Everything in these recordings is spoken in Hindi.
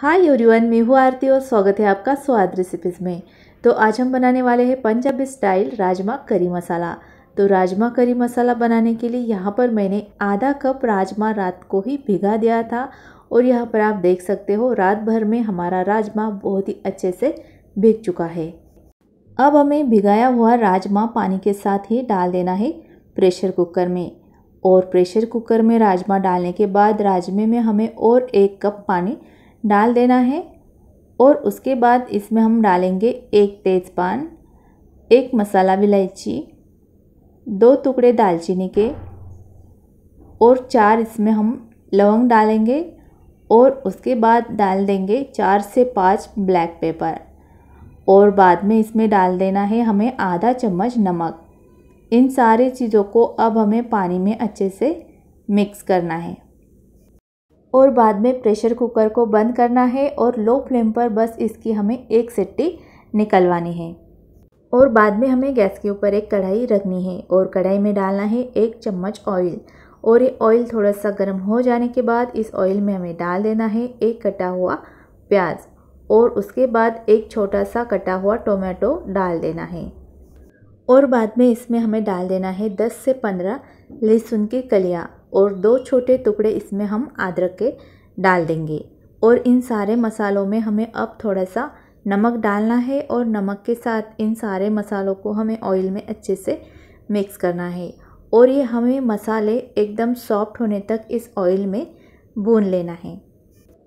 हाय एवरीवन मैं हूँ आरती और स्वागत है आपका स्वाद रेसिपीज़ में तो आज हम बनाने वाले हैं पंजाबी स्टाइल राजमा करी मसाला तो राजमा करी मसाला बनाने के लिए यहाँ पर मैंने आधा कप राजमा रात को ही भिगा दिया था और यहाँ पर आप देख सकते हो रात भर में हमारा राजमा बहुत ही अच्छे से भिग चुका है अब हमें भिगाया हुआ राजमा पानी के साथ ही डाल देना है प्रेशर कुकर में और प्रेशर कुकर में राजमा डालने के बाद राजमे में हमें और एक कप पानी डाल देना है और उसके बाद इसमें हम डालेंगे एक तेज़पान एक मसाला इलायची दो टुकड़े दालचीनी के और चार इसमें हम लवंग डालेंगे और उसके बाद डाल देंगे चार से पाँच ब्लैक पेपर और बाद में इसमें डाल देना है हमें आधा चम्मच नमक इन सारी चीज़ों को अब हमें पानी में अच्छे से मिक्स करना है और बाद में प्रेशर कुकर को बंद करना है और लो फ्लेम पर बस इसकी हमें एक सिट्टी निकलवानी है और बाद में हमें गैस के ऊपर एक कढ़ाई रखनी है और कढ़ाई में डालना है एक चम्मच ऑयल और ये ऑयल थोड़ा सा गर्म हो जाने के बाद इस ऑयल में हमें डाल देना है एक कटा हुआ प्याज और उसके बाद एक छोटा सा कटा हुआ टोमेटो डाल देना है और बाद में इसमें हमें डाल देना है 10 से 15 लहसुन की कलियाँ और दो छोटे टुकड़े इसमें हम अदरक के डाल देंगे और इन सारे मसालों में हमें अब थोड़ा सा नमक डालना है और नमक के साथ इन सारे मसालों को हमें ऑयल में अच्छे से मिक्स करना है और ये हमें मसाले एकदम सॉफ्ट होने तक इस ऑयल में भून लेना है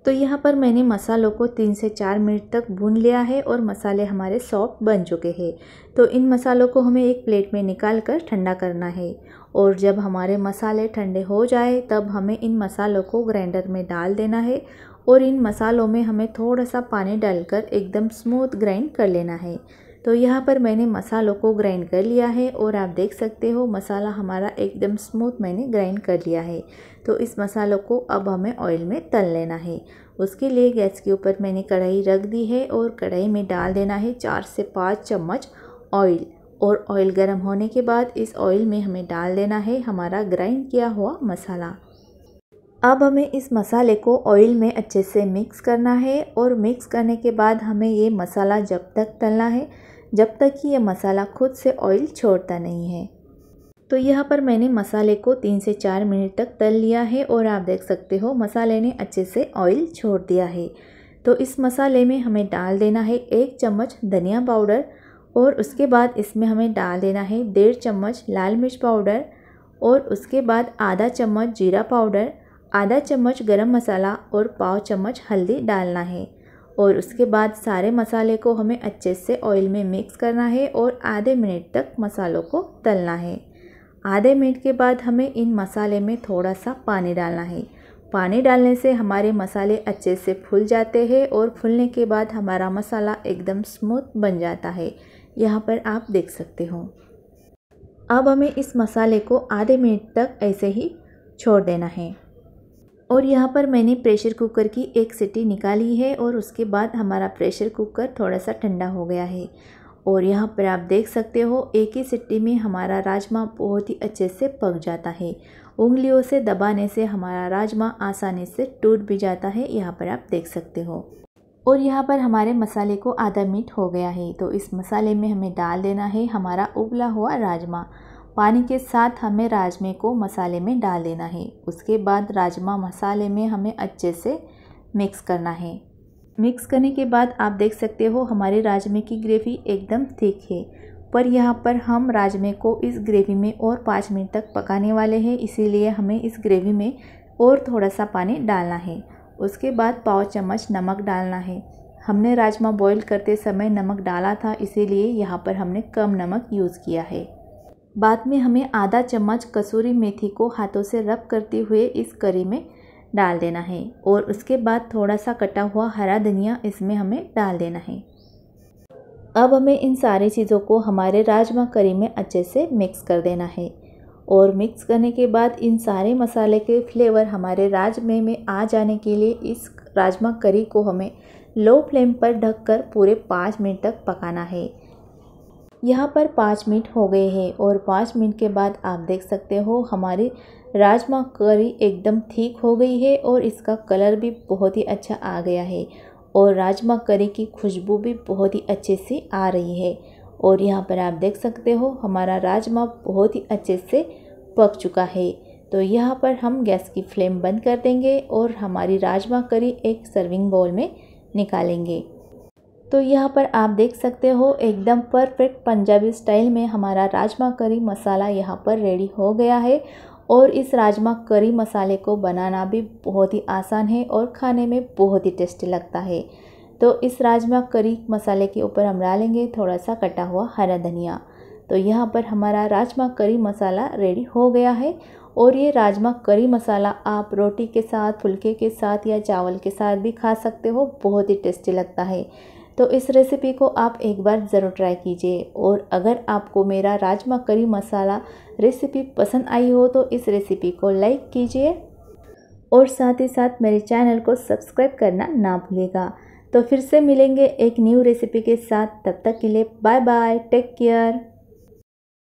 तो यहाँ पर मैंने मसालों को तीन से चार मिनट तक भून लिया है और मसाले हमारे सॉफ्ट बन चुके हैं तो इन मसालों को हमें एक प्लेट में निकाल कर ठंडा करना है और जब हमारे मसाले ठंडे हो जाए तब हमें इन मसालों को ग्राइंडर में डाल देना है और इन मसालों में हमें थोड़ा सा पानी डालकर एकदम स्मूथ ग्राइंड कर लेना है तो यहाँ पर मैंने मसालों को ग्राइंड कर लिया है और आप देख सकते हो मसाला हमारा एकदम स्मूथ मैंने ग्राइंड कर लिया है तो इस मसालों को अब हमें ऑयल में तल लेना है उसके लिए गैस के ऊपर मैंने कढ़ाई रख दी है और कढ़ाई में डाल देना है चार से पाँच चम्मच ऑयल और ऑयल गर्म होने के बाद इस ऑयल में हमें डाल देना है हमारा ग्राइंड किया हुआ मसाला अब हमें इस मसाले को ऑयल में अच्छे से मिक्स करना है और मिक्स करने के बाद हमें ये मसाला जब तक तलना है जब तक कि यह मसाला खुद से ऑयल छोड़ता नहीं है तो यहाँ पर मैंने मसाले को तीन से चार मिनट तक तल लिया है और आप देख सकते हो मसाले ने अच्छे से ऑयल छोड़ दिया है तो इस मसाले में हमें डाल देना है एक चम्मच धनिया पाउडर और उसके बाद इसमें हमें डाल देना है डेढ़ चम्मच लाल मिर्च पाउडर और उसके बाद आधा चम्मच जीरा पाउडर आधा चम्मच गरम मसाला और पाव चम्मच हल्दी डालना है और उसके बाद सारे मसाले को हमें अच्छे से ऑयल में मिक्स करना है और आधे मिनट तक मसालों को तलना है आधे मिनट के बाद हमें इन मसाले में थोड़ा सा पानी डालना है पानी डालने से हमारे मसाले अच्छे से फूल जाते हैं और फूलने के बाद हमारा मसाला एकदम स्मूथ बन जाता है यहाँ पर आप देख सकते हो अब हमें इस मसाले को आधे मिनट तक ऐसे ही छोड़ देना है और यहाँ पर मैंने प्रेशर कुकर की एक सीटी निकाली है और उसके बाद हमारा प्रेशर कुकर थोड़ा सा ठंडा हो गया है और यहाँ पर आप देख सकते हो एक ही सिट्टी में हमारा राजमा बहुत ही अच्छे से पक जाता है उंगलियों से दबाने से हमारा राजमा आसानी से टूट भी जाता है यहाँ पर आप देख सकते हो और यहाँ पर हमारे मसाले को आधा मिनट हो गया है तो इस मसाले में हमें डाल देना है हमारा उबला हुआ राजमा पानी के साथ हमें राजमे को मसाले में डाल लेना है उसके बाद राजमा मसाले में हमें अच्छे से मिक्स करना है मिक्स करने के बाद आप देख सकते हो हमारे राजमे की ग्रेवी एकदम थिक है पर यहाँ पर हम राजमे को इस ग्रेवी में और पाँच मिनट तक पकाने वाले हैं इसीलिए हमें इस ग्रेवी में और थोड़ा सा पानी डालना है उसके बाद पाव चम्मच नमक डालना है हमने राजमा बॉईल करते समय नमक डाला था इसीलिए यहाँ पर हमने कम नमक यूज़ किया है बाद में हमें आधा चम्मच कसूरी मेथी को हाथों से रब करते हुए इस करी में डाल देना है और उसके बाद थोड़ा सा कटा हुआ हरा धनिया इसमें हमें डाल देना है अब हमें इन सारी चीज़ों को हमारे राजमा करी में अच्छे से मिक्स कर देना है और मिक्स करने के बाद इन सारे मसाले के फ्लेवर हमारे राजमे में आ जाने के लिए इस राजमा करी को हमें लो फ्लेम पर ढककर पूरे पाँच मिनट तक पकाना है यहाँ पर पाँच मिनट हो गए हैं और पाँच मिनट के बाद आप देख सकते हो हमारी राजमा करी एकदम ठीक हो गई है और इसका कलर भी बहुत ही अच्छा आ गया है और राजमा करी की खुशबू भी बहुत ही अच्छे से आ रही है और यहाँ पर आप देख सकते हो हमारा राजमा बहुत ही अच्छे से पक चुका है तो यहाँ पर हम गैस की फ्लेम बंद कर देंगे और हमारी राजमा करी एक सर्विंग बाउल में निकालेंगे तो यहाँ पर आप देख सकते हो एकदम परफेक्ट पंजाबी स्टाइल में हमारा राजमा करी मसाला यहाँ पर रेडी हो गया है और इस राजमा करी मसाले को बनाना भी बहुत ही आसान है और खाने में बहुत ही टेस्टी लगता है तो इस राजमा करी मसाले के ऊपर हम डालेंगे थोड़ा सा कटा हुआ हरा धनिया तो यहाँ पर हमारा राजमा करी मसाला रेडी हो गया है और ये राजमा करी मसाला आप रोटी के साथ फुलके के साथ या चावल के साथ भी खा सकते हो बहुत ही टेस्टी लगता है तो इस रेसिपी को आप एक बार ज़रूर ट्राई कीजिए और अगर आपको मेरा राजमा करी मसाला रेसिपी पसंद आई हो तो इस रेसिपी को लाइक कीजिए और साथ ही साथ मेरे चैनल को सब्सक्राइब करना ना भूलेगा तो फिर से मिलेंगे एक न्यू रेसिपी के साथ तब तक के लिए बाय बाय टेक केयर